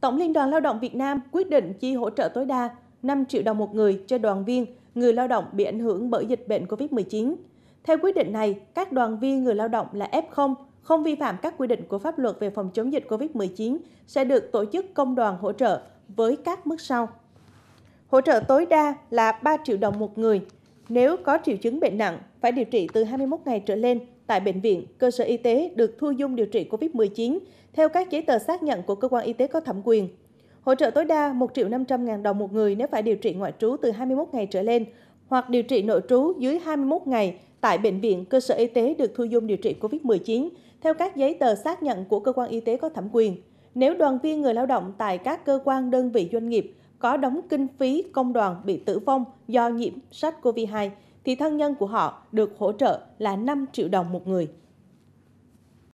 Tổng Liên đoàn Lao động Việt Nam quyết định chi hỗ trợ tối đa 5 triệu đồng một người cho đoàn viên, người lao động bị ảnh hưởng bởi dịch bệnh COVID-19. Theo quyết định này, các đoàn viên người lao động là F0, không vi phạm các quy định của pháp luật về phòng chống dịch COVID-19 sẽ được tổ chức công đoàn hỗ trợ với các mức sau. Hỗ trợ tối đa là 3 triệu đồng một người. Nếu có triệu chứng bệnh nặng, phải điều trị từ 21 ngày trở lên tại bệnh viện, cơ sở y tế được thu dung điều trị COVID-19 theo các giấy tờ xác nhận của cơ quan y tế có thẩm quyền. Hỗ trợ tối đa 1 triệu 500 ngàn đồng một người nếu phải điều trị ngoại trú từ 21 ngày trở lên hoặc điều trị nội trú dưới 21 ngày tại bệnh viện, cơ sở y tế được thu dung điều trị COVID-19 theo các giấy tờ xác nhận của cơ quan y tế có thẩm quyền. Nếu đoàn viên người lao động tại các cơ quan đơn vị doanh nghiệp có đóng kinh phí công đoàn bị tử vong do nhiễm SARS-CoV-2 thì thân nhân của họ được hỗ trợ là 5 triệu đồng một người.